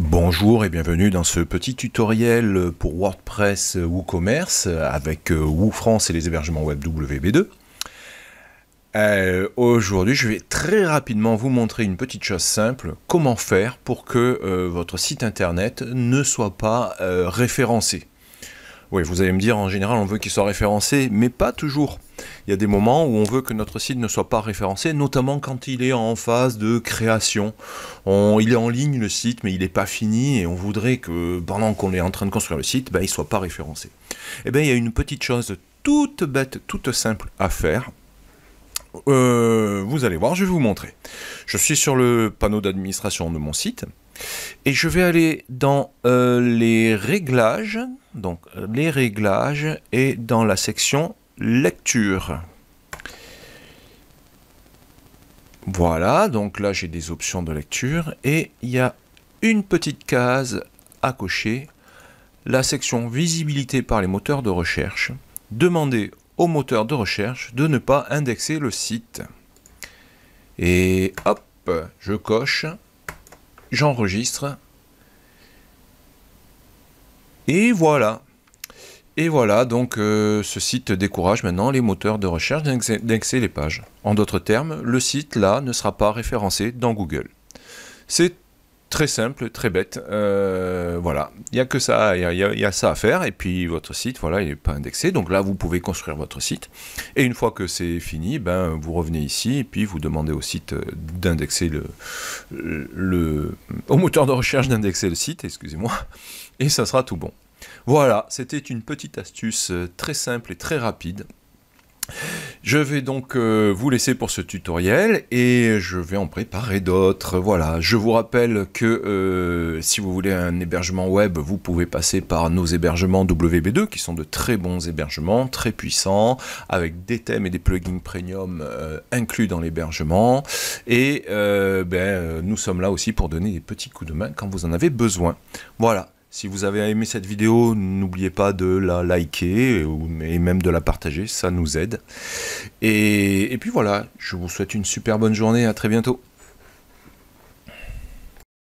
Bonjour et bienvenue dans ce petit tutoriel pour WordPress WooCommerce avec WooFrance euh, et les hébergements web WB2. Euh, aujourd'hui, je vais très rapidement vous montrer une petite chose simple, comment faire pour que euh, votre site internet ne soit pas référencé. Oui, vous allez me dire, en général, on veut qu'il soit référencé, mais pas toujours il y a des moments où on veut que notre site ne soit pas référencé, notamment quand il est en phase de création. On, il est en ligne le site, mais il n'est pas fini et on voudrait que pendant qu'on est en train de construire le site, ben, il ne soit pas référencé. et eh bien, il y a une petite chose toute bête, toute simple à faire. Euh, vous allez voir, je vais vous montrer. Je suis sur le panneau d'administration de mon site et je vais aller dans euh, les réglages, donc euh, les réglages et dans la section lecture. Voilà, donc là j'ai des options de lecture et il y a une petite case à cocher, la section visibilité par les moteurs de recherche. Demandez au moteur de recherche de ne pas indexer le site. Et hop, je coche, j'enregistre. Et voilà, et voilà, donc euh, ce site décourage maintenant les moteurs de recherche d'indexer les pages. En d'autres termes, le site là ne sera pas référencé dans Google. C'est très simple, très bête. Euh, voilà, il n'y a que ça, il y, a ça à faire. Et puis votre site, voilà, il n'est pas indexé. Donc là, vous pouvez construire votre site. Et une fois que c'est fini, ben, vous revenez ici et puis vous demandez au site euh, d'indexer le, au moteur de recherche d'indexer le site, excusez-moi, et ça sera tout bon. Voilà, c'était une petite astuce euh, très simple et très rapide. Je vais donc euh, vous laisser pour ce tutoriel et je vais en préparer d'autres. Voilà, je vous rappelle que euh, si vous voulez un hébergement web, vous pouvez passer par nos hébergements WB2 qui sont de très bons hébergements, très puissants, avec des thèmes et des plugins premium inclus dans l'hébergement. Et ben, nous sommes là aussi pour donner des petits coups de main quand vous en avez besoin. Voilà, si vous avez aimé cette vidéo, n'oubliez pas de la liker et même de la partager, ça nous aide. Et, et puis voilà, je vous souhaite une super bonne journée, à très bientôt.